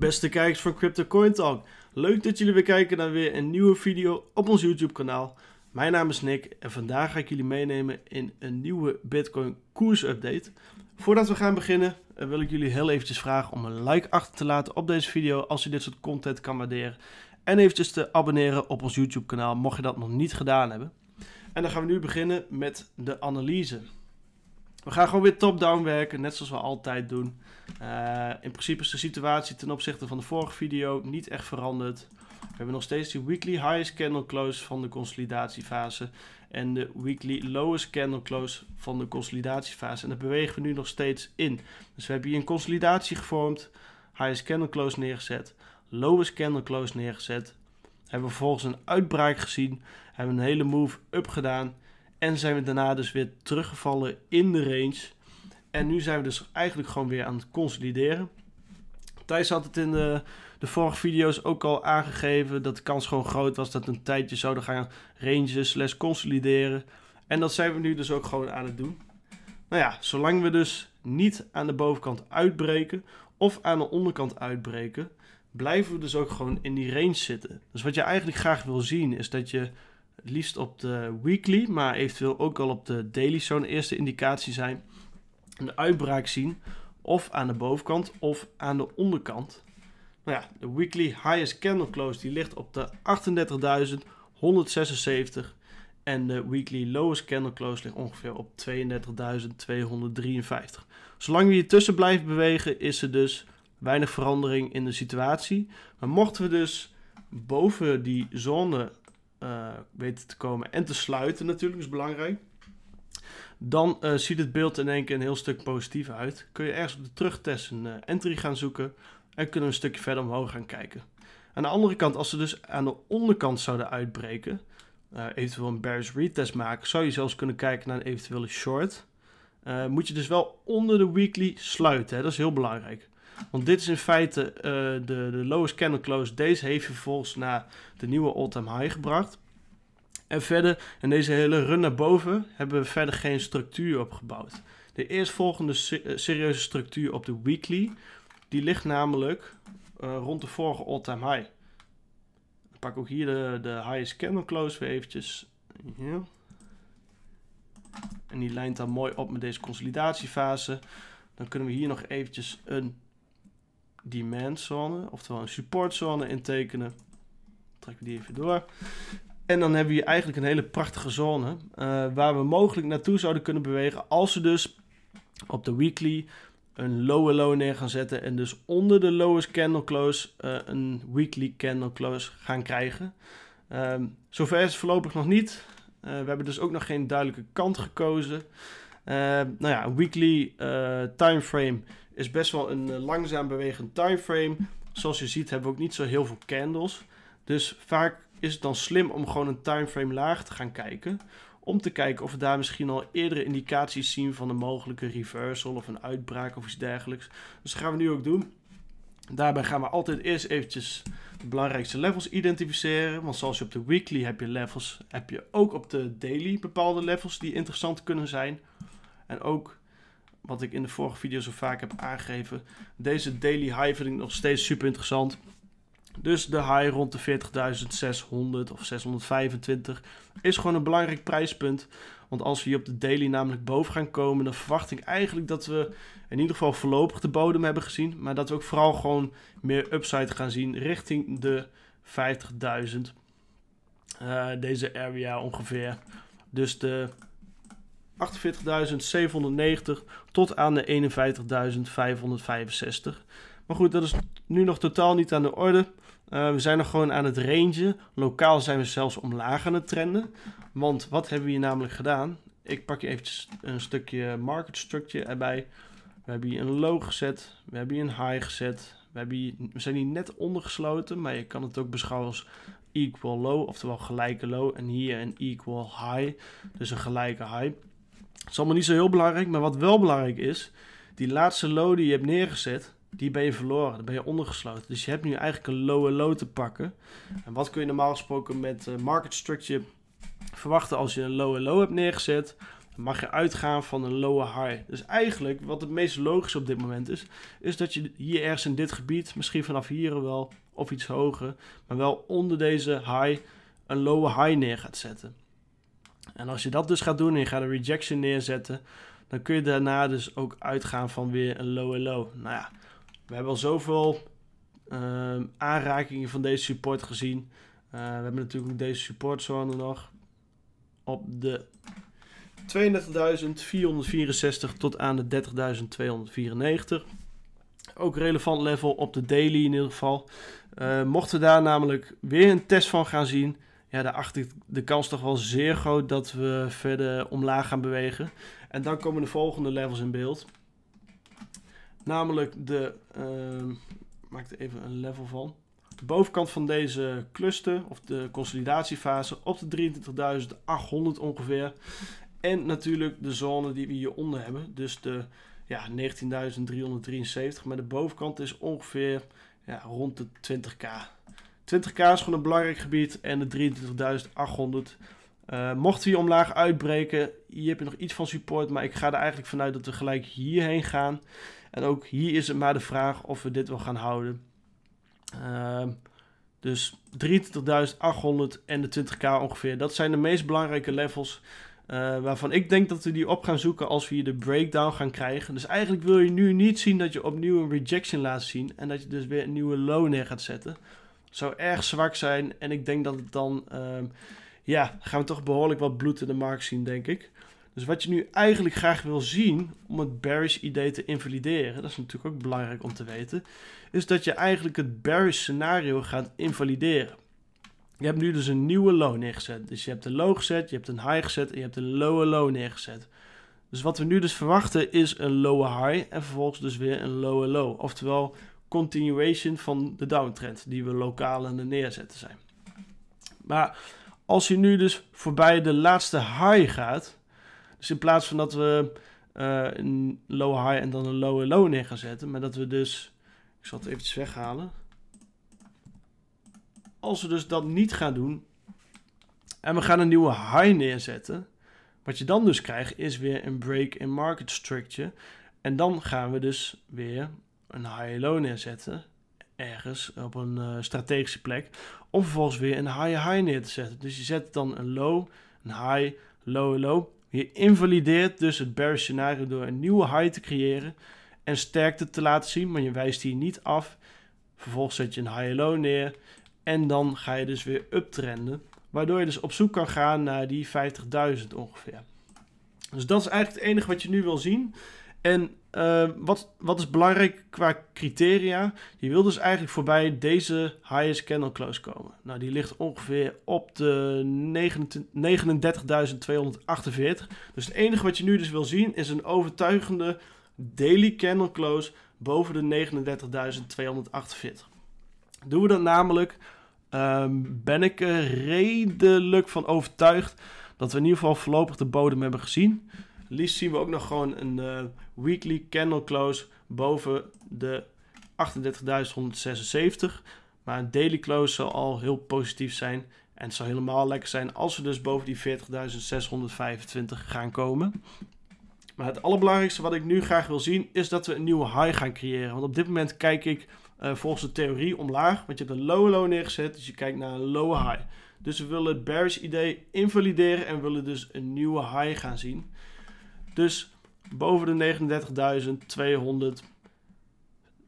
Beste kijkers van Crypto Coin Talk, leuk dat jullie weer kijken naar weer een nieuwe video op ons YouTube kanaal. Mijn naam is Nick en vandaag ga ik jullie meenemen in een nieuwe Bitcoin koers update. Voordat we gaan beginnen eh, wil ik jullie heel eventjes vragen om een like achter te laten op deze video als je dit soort content kan waarderen. En eventjes te abonneren op ons YouTube kanaal mocht je dat nog niet gedaan hebben. En dan gaan we nu beginnen met de analyse. We gaan gewoon weer top-down werken, net zoals we altijd doen. Eh, in principe is de situatie ten opzichte van de vorige video niet echt veranderd. We hebben nog steeds die weekly highest candle close van de consolidatiefase. En de weekly lowest candle close van de consolidatiefase. En daar bewegen we nu nog steeds in. Dus we hebben hier een consolidatie gevormd. Highest candle close neergezet. Lowest candle close neergezet. Hebben we vervolgens een uitbraak gezien. Hebben we een hele move up gedaan. En zijn we daarna dus weer teruggevallen in de range. En nu zijn we dus eigenlijk gewoon weer aan het consolideren. Thijs had het in de, de vorige video's ook al aangegeven dat de kans gewoon groot was dat een tijdje zouden gaan rangen slash consolideren. En dat zijn we nu dus ook gewoon aan het doen. Nou ja, zolang we dus niet aan de bovenkant uitbreken of aan de onderkant uitbreken, blijven we dus ook gewoon in die range zitten. Dus wat je eigenlijk graag wil zien is dat je het liefst op de weekly, maar eventueel ook al op de daily zo'n eerste indicatie zijn. Een uitbraak zien, of aan de bovenkant of aan de onderkant. Nou ja, de weekly highest candle close die ligt op de 38.176 en de weekly lowest candle close ligt ongeveer op 32.253. Zolang we hier tussen blijven bewegen is er dus weinig verandering in de situatie. Maar mochten we dus boven die zone eh, weten te komen en te sluiten natuurlijk, is belangrijk. Dan eh, ziet het beeld in één keer een heel stuk positiever uit. Kun je ergens op de terugtest een eh, entry gaan zoeken en kunnen een stukje verder omhoog gaan kijken. Aan de andere kant, als ze dus aan de onderkant zouden uitbreken, uh, eventueel een bearish retest maken, zou je zelfs kunnen kijken naar een eventuele short. moet je dus wel onder de weekly sluiten, hè? dat is heel belangrijk. Want dit is in feite eh, de, de lowest candle close. Deze heeft vervolgens naar de nieuwe all-time high gebracht. En verder, in deze hele run naar boven, hebben we verder geen structuur opgebouwd. De eerstvolgende eh, serieuze structuur op de weekly, die ligt namelijk eh, rond de vorige all-time high. Ik pak ook hier de, de highest candle close weer eventjes. En die lijnt dan mooi op met deze consolidatiefase. Dan kunnen we hier nog eventjes een demand zone, oftewel een supportzone intekenen. Trekken we die even door. En dan hebben we hier eigenlijk een hele prachtige zone eh, waar we mogelijk naartoe zouden kunnen bewegen als we dus op de weekly een lower low neer gaan zetten en dus onder de lowest candle close eh, een weekly candle close gaan krijgen. Ehm, zover is het voorlopig nog niet. Eh, we hebben dus ook nog geen duidelijke kant gekozen. Ehm, nou ja, weekly weekly timeframe is best wel een eh, langzaam bewegend timeframe. Zoals je ziet hebben we ook niet zo heel veel candles. Dus vaak is het dan slim om gewoon een timeframe laag te gaan kijken. Om te kijken of we daar misschien al eerdere indicaties zien van een mogelijke reversal of een uitbraak of iets dergelijks. Dus dat gaan we nu ook doen. Daarbij gaan we altijd eerst eventjes de belangrijkste levels identificeren. Want zoals je op de weekly heb je levels, heb je ook op de daily bepaalde levels die interessant kunnen zijn. En ook wat ik in de vorige video zo vaak heb aangegeven. Deze daily high vind ik nog steeds super interessant. Dus de high rond de 40.600 of 625 is gewoon een belangrijk prijspunt. Want als we hier op de daily namelijk boven gaan komen, dan verwacht ik eigenlijk dat we in ieder geval voorlopig de bodem hebben gezien. Maar dat we ook vooral gewoon meer upside gaan zien richting de 50.000. Eh, deze area ongeveer. Dus de 48.790 tot aan de 51.565. Maar goed, dat is nu nog totaal niet aan de orde. Eh, we zijn nog gewoon aan het range. Lokaal zijn we zelfs omlaag aan het trenden. Want wat hebben we hier namelijk gedaan? Ik pak je eventjes een stukje market structure erbij. We hebben hier een low gezet. We hebben hier een high gezet. We, hebben we zijn hier net ondergesloten, maar je kan het ook beschouwen als equal low, oftewel gelijke low. En hier een equal high, dus een gelijke high is allemaal niet zo heel belangrijk, maar wat wel belangrijk is, die laatste low die je hebt neergezet, die ben je verloren. Dan ben je ondergesloten. Dus je hebt nu eigenlijk een lowe low te pakken. En wat kun je normaal gesproken met eh, market structure verwachten als je een lowe low hebt neergezet? Dan mag je uitgaan van een lowe high. Dus eigenlijk, wat het meest logisch op dit moment is, is dat je hier ergens in dit gebied, misschien vanaf hier wel, of iets hoger, maar wel onder deze high, een lowe high neer gaat zetten. En als je dat dus gaat doen en je gaat een rejection neerzetten, dan kun je daarna dus ook uitgaan van weer een low en low. Nou ja, we hebben al zoveel ehm, aanrakingen van deze support gezien. Eh, we hebben natuurlijk deze supportzone nog op de 32.464 tot aan de 30.294. Ook relevant level op de daily in ieder geval. Uh, mochten we daar namelijk weer een test van gaan zien, ja, daar acht ik de kans toch wel zeer groot dat we verder omlaag gaan bewegen. En dan komen de volgende levels in beeld. Namelijk de, uh, maak er even een level van. De bovenkant van deze cluster, of de consolidatiefase, op de 23.800 ongeveer. En natuurlijk de zone die we hieronder hebben, dus de ja, 19.373. Maar de bovenkant is ongeveer ja, rond de 20k. 20k is gewoon een belangrijk gebied en de 23.800. Uh, eh, mocht hier omlaag uitbreken, hier heb je nog iets van support, maar ik ga er eigenlijk vanuit dat we gelijk hierheen gaan. En ook hier is het maar de vraag of we dit wel gaan houden. Ehm, dus 23.800 en de 20k ongeveer. Dat zijn de meest belangrijke levels. Eh, waarvan ik denk dat we die op gaan zoeken als we hier de breakdown gaan krijgen. Dus eigenlijk wil je nu niet zien dat je opnieuw een rejection laat zien. En dat je dus weer een nieuwe low neer gaat zetten zou erg zwak zijn. En ik denk dat het dan, ehm, ja, gaan we toch behoorlijk wat bloed in de markt zien, denk ik. Dus wat je nu eigenlijk graag wil zien om het bearish idee te invalideren, dat is natuurlijk ook belangrijk om te weten, is dat je eigenlijk het bearish scenario gaat invalideren. Je hebt nu dus een nieuwe low neergezet. Dus je hebt een low gezet, je hebt een high gezet en je hebt een lower low neergezet. Dus wat we nu dus verwachten is een lower high en vervolgens dus weer een lower low. Oftewel, continuation van de downtrend die we lokaal aan de neerzetten zijn. Maar als je nu dus voorbij de laatste high gaat, dus in plaats van dat we eh, een low high en dan een low low neer gaan zetten, maar dat we dus, ik zal het eventjes weghalen. Als we dus dat niet gaan doen en we gaan een nieuwe high neerzetten, wat je dan dus krijgt is weer een break in market structure. En dan gaan we dus weer een high-low neerzetten. Ergens op een eh, strategische plek. Om vervolgens weer een high-high neer te zetten. Dus je zet dan een low, een high, low-low. Je invalideert dus het bear scenario door een nieuwe high te creëren. En sterkte te laten zien, maar je wijst hier niet af. Vervolgens zet je een high-low neer. En dan ga je dus weer uptrenden. Waardoor je dus op zoek kan gaan naar die 50.000 ongeveer. Dus dat is eigenlijk het enige wat je nu wil zien. En eh, wat, wat is belangrijk qua criteria? Je wil dus eigenlijk voorbij deze highest candle close komen. Nou, die ligt ongeveer op de 39.248. Dus het enige wat je nu dus wil zien is een overtuigende daily candle close boven de 39.248. Doen we dat namelijk, ehm, ben ik er redelijk van overtuigd dat we in ieder geval voorlopig de bodem hebben gezien. Liefst zien we ook nog gewoon een eh, weekly candle close boven de 38.176. Maar een daily close zal al heel positief zijn. En het zou helemaal lekker zijn als we dus boven die 40.625 gaan komen. Maar het allerbelangrijkste wat ik nu graag wil zien is dat we een nieuwe high gaan creëren. Want op dit moment kijk ik eh, volgens de theorie omlaag. Want je hebt een low low neergezet, dus je kijkt naar een low high. Dus we willen het bearish idee invalideren en willen dus een nieuwe high gaan zien. Dus boven de 39.200,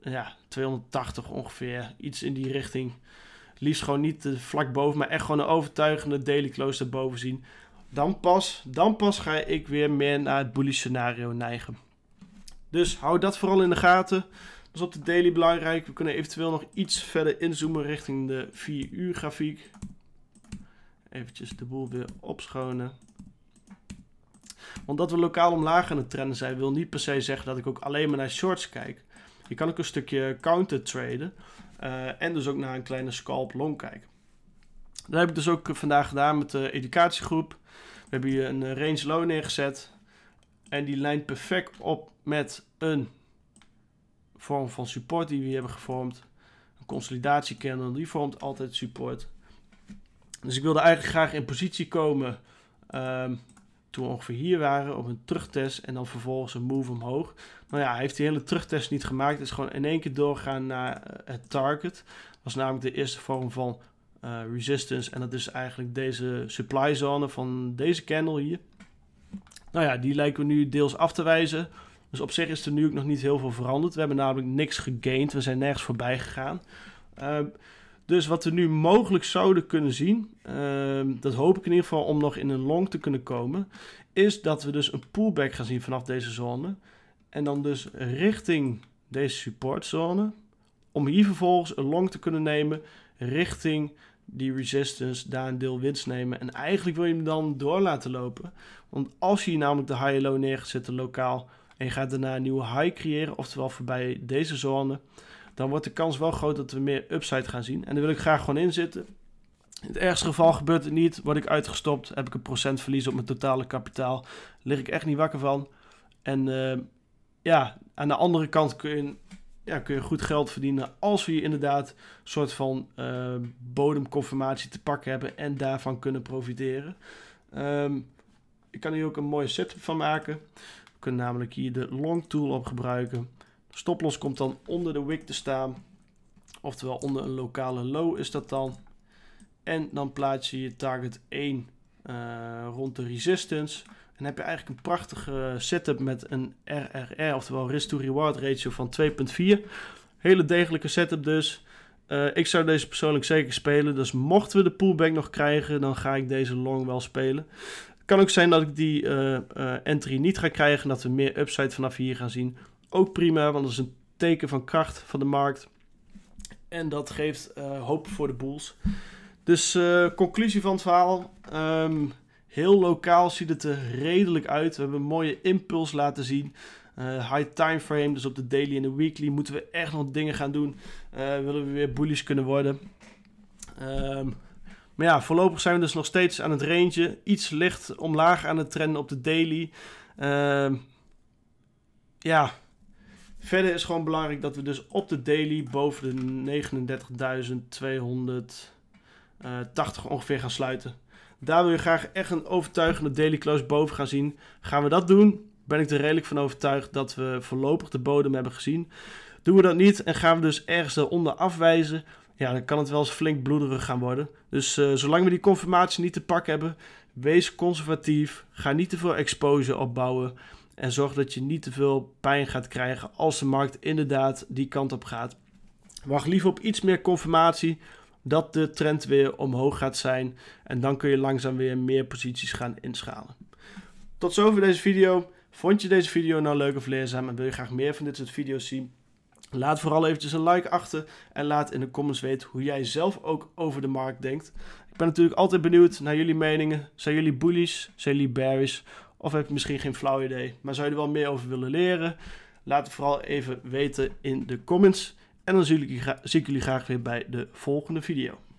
ja, 280 ongeveer, iets in die richting. Liefst gewoon niet eh, vlak boven, maar echt gewoon een overtuigende daily close daarboven zien. Dan pas, dan pas ga ik weer meer naar het bullish scenario neigen. Dus hou dat vooral in de gaten. Dat is op de daily belangrijk. We kunnen eventueel nog iets verder inzoomen richting de 4 uur grafiek. Eventjes de boel weer opschonen omdat we lokaal omlaag aan het trenden zijn, wil niet per se zeggen dat ik ook alleen maar naar shorts kijk. Je kan ook een stukje counter traden eh, en dus ook naar een kleine scalp long kijken. Dat heb ik dus ook vandaag gedaan met de educatiegroep. We hebben hier een eh, range low neergezet. En die lijnt perfect op met een vorm van support die we hebben gevormd. Een consolidatiekernel, die vormt altijd support. Dus ik wilde eigenlijk graag in positie komen ehm, toen we ongeveer hier waren op een terugtest en dan vervolgens een move omhoog. Nou ja, hij heeft die hele terugtest niet gemaakt. is gewoon in één keer doorgaan naar eh, het target. Dat was namelijk de eerste vorm van eh, resistance. En dat is eigenlijk deze supply zone van deze candle hier. Nou ja, die lijken we nu deels af te wijzen. Dus op zich is er nu ook nog niet heel veel veranderd. We hebben namelijk niks gegained. We zijn nergens voorbij gegaan. Ehm, dus wat we nu mogelijk zouden kunnen zien, ehm, dat hoop ik in ieder geval om nog in een long te kunnen komen, is dat we dus een pullback gaan zien vanaf deze zone. En dan dus richting deze supportzone, om hier vervolgens een long te kunnen nemen richting die resistance, daar een deel winst nemen. En eigenlijk wil je hem dan door laten lopen. Want als je namelijk de high-low neer lokaal en je gaat daarna een nieuwe high creëren, oftewel voorbij deze zone, dan wordt de kans wel groot dat we meer upside gaan zien. En daar wil ik graag gewoon in zitten. In het ergste geval gebeurt het niet, word ik uitgestopt, heb ik een procentverlies op mijn totale kapitaal, lig ik echt niet wakker van. En eh, ja, aan de andere kant kun je, ja, kun je goed geld verdienen als we hier inderdaad een soort van uh, bodemconfirmatie te pakken hebben en daarvan kunnen profiteren. Ehm, ik kan hier ook een mooie setup van maken. We kunnen namelijk hier de long tool op gebruiken stoploss komt dan onder de wick te staan. Oftewel onder een lokale low is dat dan. En dan plaats je je target 1 eh, rond de resistance. En heb je eigenlijk een prachtige setup met een RRR, oftewel risk to reward ratio van 2.4. Hele degelijke setup dus. Eh, ik zou deze persoonlijk zeker spelen. Dus mochten we de pullback nog krijgen, dan ga ik deze long wel spelen. Het kan ook zijn dat ik die eh, entry niet ga krijgen. Dat we meer upside vanaf hier gaan zien ook prima, want dat is een teken van kracht van de markt. En dat geeft eh, hoop voor de bulls. Dus eh, conclusie van het verhaal. Ehm, heel lokaal ziet het er redelijk uit. We hebben een mooie impuls laten zien. Eh, high time frame, dus op de daily en de weekly moeten we echt nog dingen gaan doen. willen we weer bullies kunnen worden. Ehm, maar ja, voorlopig zijn we dus nog steeds aan het range. Iets licht omlaag aan het trend op de daily. Ehm, ja, Verder is gewoon belangrijk dat we dus op de daily boven de 39.280 eh, ongeveer gaan sluiten. Daar wil je graag echt een overtuigende daily close boven gaan zien. Gaan we dat doen? Ben ik er redelijk van overtuigd dat we voorlopig de bodem hebben gezien. Doen we dat niet en gaan we dus ergens daaronder afwijzen, ja, dan kan het wel eens flink bloederig gaan worden. Dus eh, zolang we die confirmatie niet te pak hebben, wees conservatief, ga niet te veel exposure opbouwen. En zorg dat je niet te veel pijn gaat krijgen als de markt inderdaad die kant op gaat. Wacht liever op iets meer confirmatie dat de trend weer omhoog gaat zijn. En dan kun je langzaam weer meer posities gaan inschalen. Tot zover deze video. Vond je deze video nou leuk of leerzaam en wil je graag meer van dit soort video's zien? Laat vooral eventjes een like achter en laat in de comments weten hoe jij zelf ook over de markt denkt. Ik ben natuurlijk altijd benieuwd naar jullie meningen. Zijn jullie bullies? Zijn jullie bearish? Of heb je misschien geen flauw idee, maar zou je er wel meer over willen leren? Laat het vooral even weten in de comments. En dan zie ik jullie graag weer bij de volgende video.